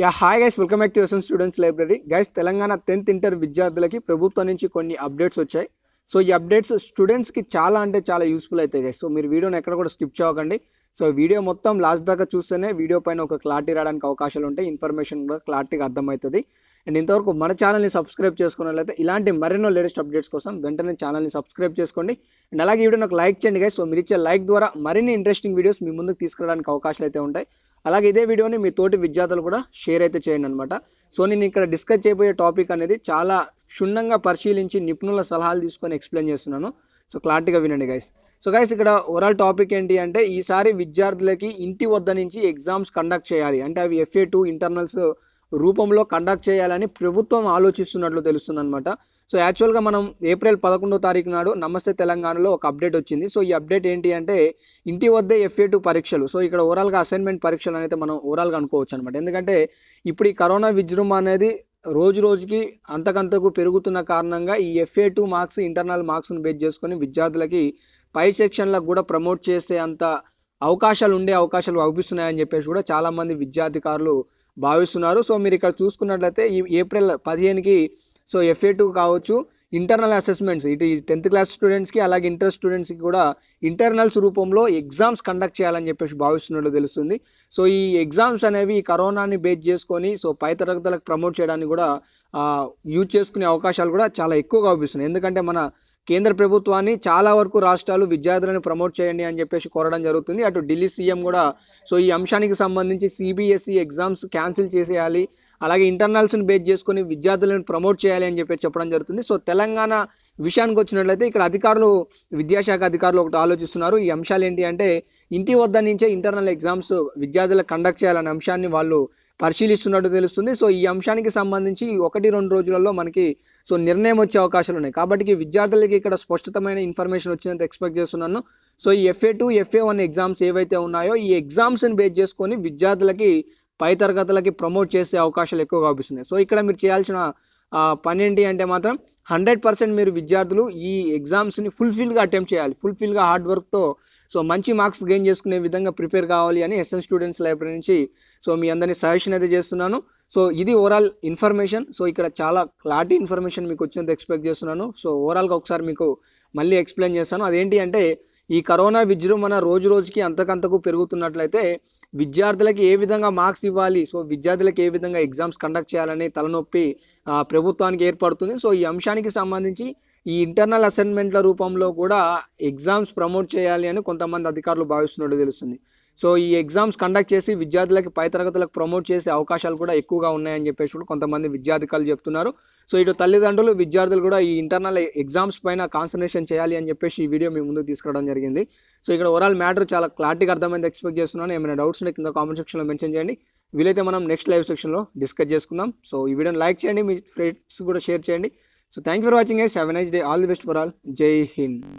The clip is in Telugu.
yeah hi guys welcome back to యూసన్ students library guys Telangana tenth inter విద్యార్థులకి ప్రభుత్వం నుంచి కొన్ని అప్డేట్స్ వచ్చాయి సో ఈ అప్డేట్స్ స్టూడెంట్స్కి చాలా అంటే చాలా యూస్ఫుల్ అవుతాయి గైస్ సో మీరు వీడియోని ఎక్కడ కూడా స్కిప్ చేయకండి సో వీడియో మొత్తం లాస్ట్ దాకా చూస్తేనే వీడియో పైన ఒక క్లారిటీ రావడానికి అవకాశాలు ఉంటాయి ఇన్ఫర్మేషన్ కూడా క్లారిటీగా అర్థమవుతుంది అండ్ ఇంతవరకు మన ఛానల్ని సబ్స్క్రైబ్ చేసుకున్నట్లయితే ఇలాంటి మరెన్నో లేటెస్ట్ అప్డేట్స్ కోసం వెంటనే ఛానల్ని సబ్స్క్రైబ్ చేసుకోండి అండ్ అలాగే ఈ వీడియోని ఒక లైక్ చేయండి గైస్ సో మీరు ఇచ్చే లైక్ ద్వారా మరిన్ని ఇంట్రెస్టింగ్ వీడియోస్ మీ ముందుకు తీసుకురావడానికి అవకాశాలు అయితే ఉంటాయి అలాగే ఇదే వీడియోని మీ తోటి విద్యార్థులు కూడా షేర్ అయితే చేయండి అనమాట సో నేను ఇక్కడ డిస్కస్ చేయబోయే టాపిక్ అనేది చాలా క్షుణ్ణంగా పరిశీలించి నిపుణుల సలహాలు తీసుకొని ఎక్స్ప్లెయిన్ చేస్తున్నాను సో క్లారిటీగా వినండి గైస్ సో గైస్ ఇక్కడ ఓవరాల్ టాపిక్ ఏంటి అంటే ఈసారి విద్యార్థులకి ఇంటి వద్ద నుంచి ఎగ్జామ్స్ కండక్ట్ చేయాలి అంటే అవి ఎఫ్ఏ టూ ఇంటర్నల్స్ రూపంలో కండక్ట్ చేయాలని ప్రభుత్వం ఆలోచిస్తున్నట్లు తెలుస్తుందన్నమాట సో యాక్చువల్గా మనం ఏప్రిల్ పదకొండో తారీఖు నాడు నమస్తే తెలంగాణలో ఒక అప్డేట్ వచ్చింది సో ఈ అప్డేట్ ఏంటి అంటే ఇంటి వద్దే ఎఫ్ఏ టూ పరీక్షలు సో ఇక్కడ ఓవరాల్గా అసైన్మెంట్ పరీక్షలు అనేది మనం ఓవరాల్గా అనుకోవచ్చు అనమాట ఎందుకంటే ఇప్పుడు ఈ కరోనా విజృంభ అనేది రోజు రోజుకి అంతకంతకు పెరుగుతున్న కారణంగా ఈ ఎఫ్ఏ టూ మార్క్స్ ఇంటర్నల్ మార్క్స్ను బేస్ చేసుకొని విద్యార్థులకి పై సెక్షన్లకు కూడా ప్రమోట్ చేసే అంత అవకాశాలు ఉండే అవకాశాలు కనిపిస్తున్నాయని చెప్పేసి కూడా చాలామంది విద్యాధికారులు భావిస్తున్నారు సో మీరు ఇక్కడ చూసుకున్నట్లయితే ఈ ఏప్రిల్ పదిహేనుకి సో ఎఫ్ఏ టూ కావచ్చు ఇంటర్నల్ అసెస్మెంట్స్ ఇటు టెన్త్ క్లాస్ స్టూడెంట్స్కి అలాగే ఇంటర్ స్టూడెంట్స్కి కూడా ఇంటర్నల్స్ రూపంలో ఎగ్జామ్స్ కండక్ట్ చేయాలని చెప్పేసి భావిస్తున్నట్లు తెలుస్తుంది సో ఈ ఎగ్జామ్స్ అనేవి కరోనాని బేస్ చేసుకొని సో పై తరగతులకు ప్రమోట్ చేయడానికి కూడా యూజ్ చేసుకునే అవకాశాలు కూడా చాలా ఎక్కువగా అవుపిస్తున్నాయి ఎందుకంటే మన కేంద్ర ప్రభుత్వాన్ని చాలా వరకు రాష్ట్రాలు విద్యార్థులను ప్రమోట్ చేయండి అని చెప్పేసి కోరడం జరుగుతుంది అటు ఢిల్లీ సీఎం కూడా సో ఈ అంశానికి సంబంధించి సిబిఎస్ఈ ఎగ్జామ్స్ క్యాన్సిల్ చేసేయాలి అలాగే ఇంటర్నల్స్ని బేస్ చేసుకొని విద్యార్థులను ప్రమోట్ చేయాలి అని చెప్పి చెప్పడం జరుగుతుంది సో తెలంగాణ విషయానికి వచ్చినట్లయితే ఇక్కడ అధికారులు విద్యాశాఖ అధికారులు ఒకటి ఆలోచిస్తున్నారు ఈ అంశాలు ఏంటి అంటే ఇంటి వద్ద నుంచే ఇంటర్నల్ ఎగ్జామ్స్ విద్యార్థులకు కండక్ట్ చేయాలనే అంశాన్ని వాళ్ళు పరిశీలిస్తున్నట్టు తెలుస్తుంది సో ఈ అంశానికి సంబంధించి ఒకటి రెండు రోజులలో మనకి సో నిర్ణయం వచ్చే అవకాశాలు ఉన్నాయి కాబట్టి విద్యార్థులకి ఇక్కడ స్పష్టతమైన ఇన్ఫర్మేషన్ వచ్చినంత ఎక్స్పెక్ట్ చేస్తున్నాను సో ఈ FA two FA one exams ఏవైతే ఉన్నాయో ఈ ఎగ్జామ్స్ని బేస్ చేసుకొని విద్యార్థులకి పై తరగతులకి ప్రమోట్ చేసే అవకాశాలు ఎక్కువ అవుపిస్తున్నాయి సో ఇక్కడ మీరు చేయాల్సిన పని ఏంటి అంటే మాత్రం హండ్రెడ్ పర్సెంట్ మీరు విద్యార్థులు ఈ ఎగ్జామ్స్ని ఫుల్ఫిల్గా అటెంప్ట్ చేయాలి ఫుల్ఫిల్గా హార్డ్ వర్క్తో సో మంచి మార్క్స్ గెయిన్ చేసుకునే విధంగా ప్రిపేర్ కావాలి అని ఎస్ఎన్ స్టూడెంట్స్ లైబ్రరీ నుంచి సో మీ అందరినీ సజెషన్ అయితే చేస్తున్నాను సో ఇది ఓవరాల్ ఇన్ఫర్మేషన్ సో ఇక్కడ చాలా క్లారిటీ ఇన్ఫర్మేషన్ మీకు వచ్చినంత ఎక్స్పెక్ట్ చేస్తున్నాను సో ఓవరాల్గా ఒకసారి మీకు మళ్ళీ ఎక్స్ప్లెయిన్ చేస్తాను అదేంటి అంటే ఈ కరోనా విజృంభణ రోజు రోజుకి అంతకంతకు పెరుగుతున్నట్లయితే విద్యార్థులకి ఏ విధంగా మార్క్స్ ఇవ్వాలి సో విద్యార్థులకు ఏ విధంగా ఎగ్జామ్స్ కండక్ట్ చేయాలనే తలనొప్పి ప్రభుత్వానికి ఏర్పడుతుంది సో ఈ అంశానికి సంబంధించి ఈ ఇంటర్నల్ అసైన్మెంట్ల రూపంలో కూడా ఎగ్జామ్స్ ప్రమోట్ చేయాలి అని కొంతమంది అధికారులు భావిస్తున్నట్టు తెలుస్తుంది సో ఈ ఎగ్జామ్స్ కండక్ట్ చేసి విద్యార్థులకి పై తరగతులకు ప్రమోట్ చేసే అవకాశాలు కూడా ఎక్కువగా ఉన్నాయని చెప్పేసి కూడా కొంతమంది విద్యాధికారులు చెప్తున్నారు సో ఇటు తల్లిదండ్రులు విద్యార్థులు కూడా ఈ ఇంటర్నల్ ఎగ్జామ్స్ పైన కాన్సన్ట్రేషన్ చేయాలి అని చెప్పేసి ఈ వీడియో మీ ముందుకు తీసుకురావడం జరిగింది సో ఇక్కడ ఓవరాల్ మ్యాటర్ చాలా క్లారిటీగా అర్థమైంది ఎక్స్పెక్ట్ చేస్తున్నాను ఏమైనా డౌట్స్ ఉన్నాయి కింద కామెంట్ సెక్షన్లో మెన్షన్ చేయండి వీలైతే మనం నెక్స్ట్ లైవ్ సెక్షన్లో డిస్కస్ చేసుకుందాం సో ఈ వీడియోని లైక్ చేయండి మీ ఫ్రెండ్స్ కూడా షేర్ చేయండి so thank for watching yes have nice day all the best for all జై హింద్